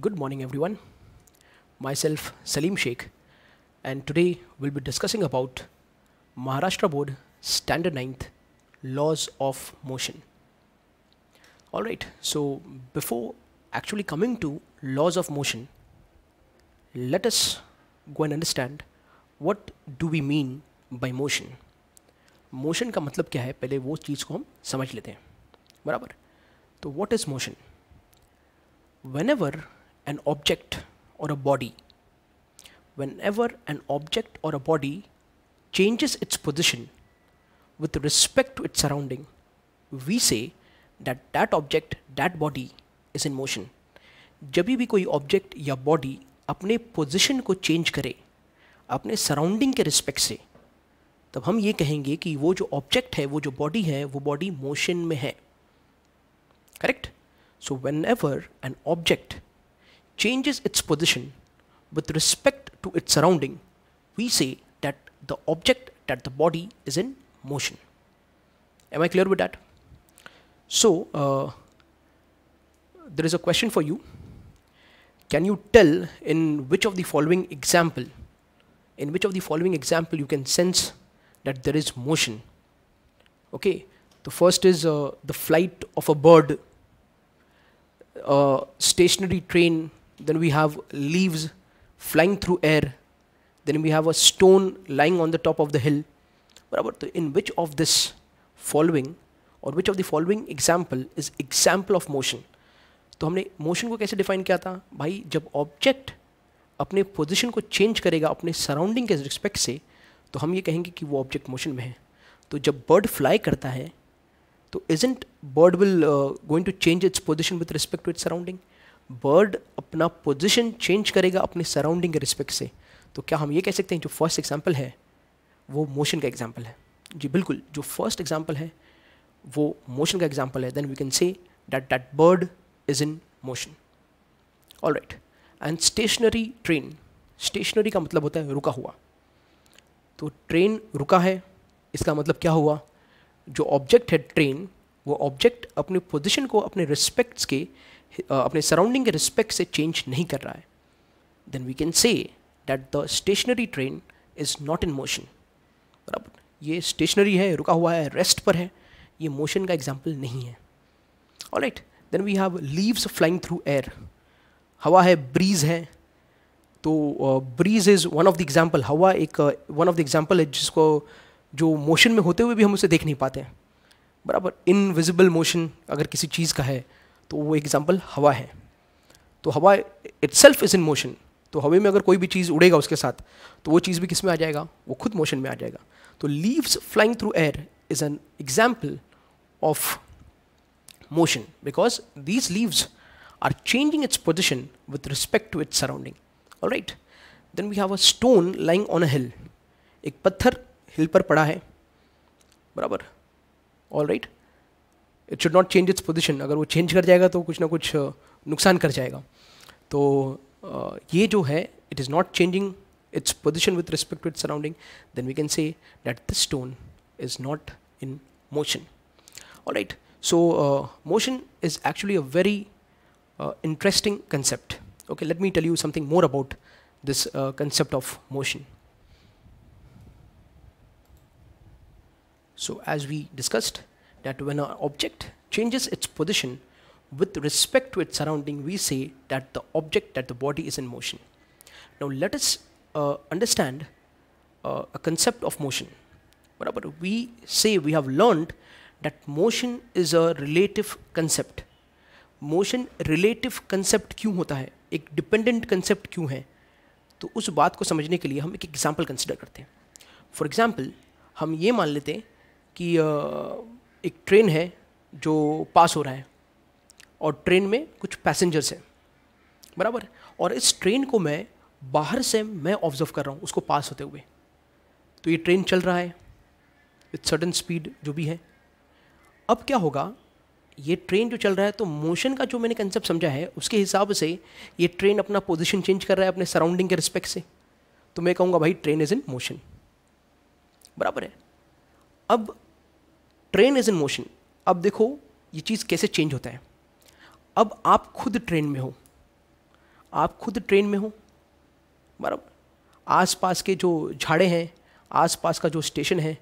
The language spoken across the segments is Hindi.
Good morning everyone. Myself Salim Sheikh and today we'll be discussing about Maharashtra Board Standard 9th Laws of Motion. Alright, so before actually coming to laws of motion, let us go and understand what do we mean by motion. Motion का मतलब क्या है पहले वो चीज़ को हम समझ लेते हैं बराबर So what is motion? Whenever an object or a body. Whenever an object or a body changes its position with respect to its surrounding, we say that that object, that body is in motion. जब भी कोई ऑब्जेक्ट या बॉडी अपने पोजीशन को चेंज करे अपने सराउंडिंग के रिस्पेक्ट से तब हम ये कहेंगे कि वो जो ऑब्जेक्ट है वो जो बॉडी है वो बॉडी मोशन में है correct so whenever an object changes its position with respect to its surrounding, we say that the object, that the body is in motion. Am I clear with that? So, uh, there is a question for you. Can you tell in which of the following example, in which of the following example you can sense that there is motion? Okay, the first is uh, the flight of a bird, a stationary train, then we have leaves flying through air then we have a stone lying on the top of the hill तो in which of this following और which of the following example is example of motion तो हमने मोशन को कैसे डिफाइन किया था भाई जब ऑब्जेक्ट अपने पोजिशन को चेंज करेगा अपने सराउंडिंग के रिस्पेक्ट से तो हम ये कहेंगे कि वो ऑब्जेक्ट मोशन में है तो जब बर्ड फ्लाई करता है तो isn't bird will going to change its position with respect to its surrounding bird अपना पोजिशन चेंज करेगा अपने सराउंडिंग के रिस्पेक्ट से तो क्या हम ये कह सकते हैं जो फर्स्ट एग्जाम्पल है वो मोशन का एग्जाम्पल है जी बिल्कुल जो फर्स्ट एग्जाम्पल है वो मोशन का एग्जाम्पल है then we can say that that bird is in motion all right and stationary train stationary का मतलब होता है रुका हुआ तो ट्रेन रुका है इसका मतलब क्या हुआ जो ऑब्जेक्ट है ट्रेन वो ऑब्जेक्ट अपने पोजिशन को अपने रिस्पेक्ट्स के Uh, अपने सराउंडिंग के रिस्पेक्ट से चेंज नहीं कर रहा है then we can say that the stationary train is not in motion बराबर ये स्टेशनरी है रुका हुआ है रेस्ट पर है ये मोशन का एग्जाम्पल नहीं है all right then we have leaves flying through air हवा है ब्रीज है तो breeze is one of the example हवा एक वन ऑफ द एग्जाम्पल है जिसको जो मोशन में होते हुए भी हम उसे देख नहीं पाते हैं बराबर इनविजिबल मोशन अगर किसी चीज़ का है तो वो एग्ज़ाम्पल हवा है तो हवा itself is in motion तो हवे में अगर कोई भी चीज़ उड़ेगा उसके साथ तो वो चीज़ भी किस में आ जाएगा वो खुद मोशन में आ जाएगा तो leaves flying through air is an example of motion because these leaves are changing its position with respect to its surrounding और right then we have a stone lying on a hill एक पत्थर हिल पर पड़ा है बराबर all right it should not change its position अगर वो चेंज कर जाएगा तो कुछ ना कुछ uh, नुकसान कर जाएगा तो uh, ये जो है it is not changing its position with respect to its surrounding then we can say that this stone is not in motion और right so motion is actually a very interesting concept okay let me tell you something more about this concept of motion so as we discussed that when an object changes its position with respect to its surrounding, we say that the object, that the body is in motion. Now let us uh, understand uh, a concept of motion. But we say we have learned that motion is a relative concept. Motion relative concept क्यों होता है एक डिपेंडेंट कंसेप्ट क्यों है तो उस बात को समझने के लिए हम एक एग्जाम्पल कंसिडर करते हैं फॉर एग्ज़ाम्पल हम ये मान लेते हैं कि एक ट्रेन है जो पास हो रहा है और ट्रेन में कुछ पैसेंजर्स हैं बराबर और इस ट्रेन को मैं बाहर से मैं ऑब्जर्व कर रहा हूँ उसको पास होते हुए तो ये ट्रेन चल रहा है विथ सडन स्पीड जो भी है अब क्या होगा ये ट्रेन जो चल रहा है तो मोशन का जो मैंने कंसेप्ट समझा है उसके हिसाब से ये ट्रेन अपना पोजीशन चेंज कर रहा है अपने सराउंडिंग के रिस्पेक्ट से तो मैं कहूँगा भाई ट्रेन इज़ इन मोशन बराबर है अब ट्रेन इज़ इन मोशन अब देखो ये चीज़ कैसे चेंज होता है अब आप खुद ट्रेन में हो आप खुद ट्रेन में हो बराबर आसपास के जो झाड़े हैं आसपास का जो स्टेशन है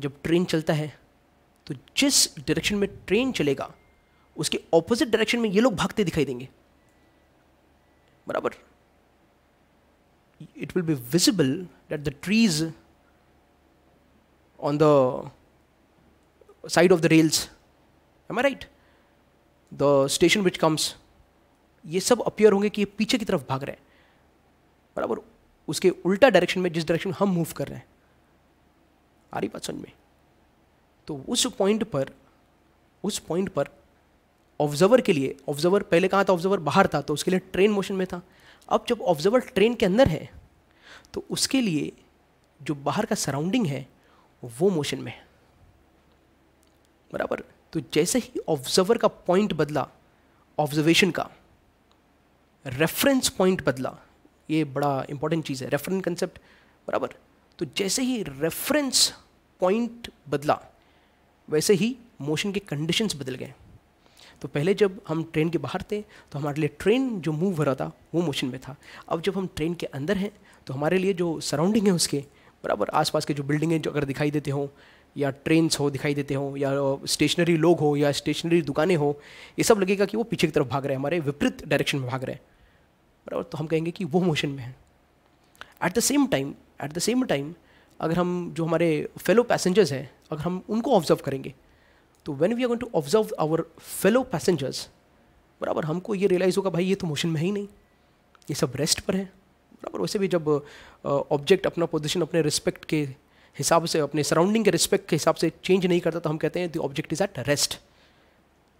जब ट्रेन चलता है तो जिस डायरेक्शन में ट्रेन चलेगा उसके ऑपोजिट डायरेक्शन में ये लोग भागते दिखाई देंगे बराबर it will be visible that the trees on the side of the rails am i right the station which comes ये सब अपियर होंगे कि ये पीछे की तरफ भाग रहे हैं बराबर उसके उल्टा डायरेक्शन में जिस डायरेक्शन में हम मूव कर रहे हैं आ रही बात समझ में तो उस पॉइंट पर उस पॉइंट पर ऑब्जर्वर के लिए ऑब्जर्वर पहले कहाँ था ऑब्जर्वर बाहर था तो उसके लिए ट्रेन मोशन में था अब जब ऑब्जर्वर ट्रेन के अंदर है तो उसके लिए जो बाहर का सराउंडिंग है वो मोशन में है बराबर तो जैसे ही ऑब्जर्वर का पॉइंट बदला ऑब्जर्वेशन का रेफरेंस पॉइंट बदला ये बड़ा इंपॉर्टेंट चीज़ है रेफरेंस कंसेप्ट बराबर तो जैसे ही रेफरेंस पॉइंट बदला वैसे ही मोशन के कंडीशंस बदल गए तो पहले जब हम ट्रेन के बाहर थे तो हमारे लिए ट्रेन जो मूव हो रहा था वो मोशन में था अब जब हम ट्रेन के अंदर हैं तो हमारे लिए जो सराउंडिंग है उसके बराबर आसपास के जो बिल्डिंग है जो अगर दिखाई देते हों या ट्रेन्स हो दिखाई देते हो या स्टेशनरी लोग हो या स्टेशनरी दुकानें हो ये सब लगेगा कि वो पीछे की तरफ भाग रहे हैं हमारे विपरीत डायरेक्शन में भाग रहे हैं बराबर तो हम कहेंगे कि वो मोशन में है at the same time at the same time अगर हम जो हमारे फेलो पैसेंजर्स हैं अगर हम उनको ऑब्जर्व करेंगे तो when we are going to observe our fellow passengers बराबर हमको ये रियलाइज़ होगा भाई ये तो मोशन में ही नहीं ये सब रेस्ट पर है बराबर वैसे भी जब ऑब्जेक्ट अपना पोजिशन अपने रिस्पेक्ट के हिसाब से अपने सराउंडिंग के रिस्पेक्ट के हिसाब से चेंज नहीं करता तो हम कहते हैं the object is at rest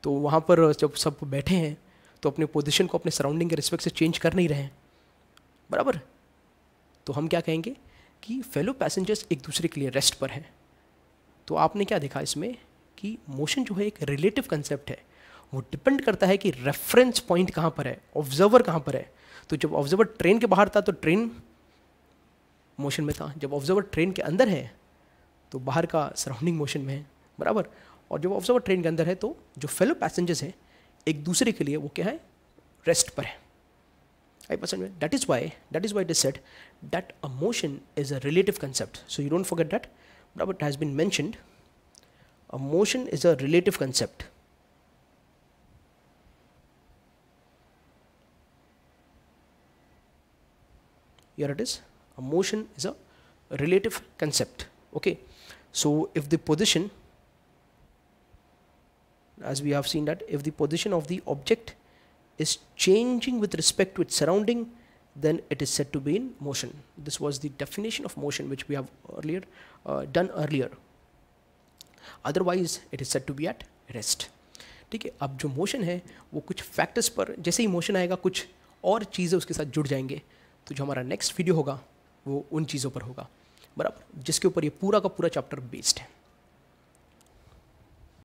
तो वहाँ पर जब सब बैठे हैं तो अपने पोजिशन को अपने सराउंडिंग के रिस्पेक्ट से चेंज कर नहीं रहे हैं बराबर तो हम क्या कहेंगे कि फेलो पैसेंजर्स एक दूसरे के लिए रेस्ट पर हैं तो आपने क्या देखा इसमें कि मोशन जो है एक रिलेटिव कंसेप्ट है वो डिपेंड करता है कि रेफरेंस पॉइंट कहाँ पर है ऑब्जर्वर कहाँ पर है तो जब ऑब्जर्वर ट्रेन के बाहर था तो ट्रेन मोशन में था जब ऑब्जर्वर ट्रेन के अंदर है तो बाहर का सराउंडिंग मोशन में है बराबर और जब ऑब्जर्वर ट्रेन के अंदर है तो जो फेलो पैसेंजर्स हैं एक दूसरे के लिए वो क्या है रेस्ट पर है आई पसंद में that is why that is why it is said that a motion is a relative concept so you don't forget that बराबर it has been mentioned a motion is a relative concept here it is a motion is a relative concept okay so if the position as we have seen that if the position of the object is changing with respect to its surrounding then it is said to be in motion this was the definition of motion which we have earlier uh, done earlier otherwise it is said to be at rest ठीक है अब जो मोशन है वो कुछ फैक्टर्स पर जैसे ही मोशन आएगा कुछ और चीज़ें उसके साथ जुड़ जाएंगे तो जो हमारा नेक्स्ट वीडियो होगा वो उन चीज़ों पर होगा बराबर जिसके ऊपर ये पूरा का पूरा चैप्टर बेस्ड है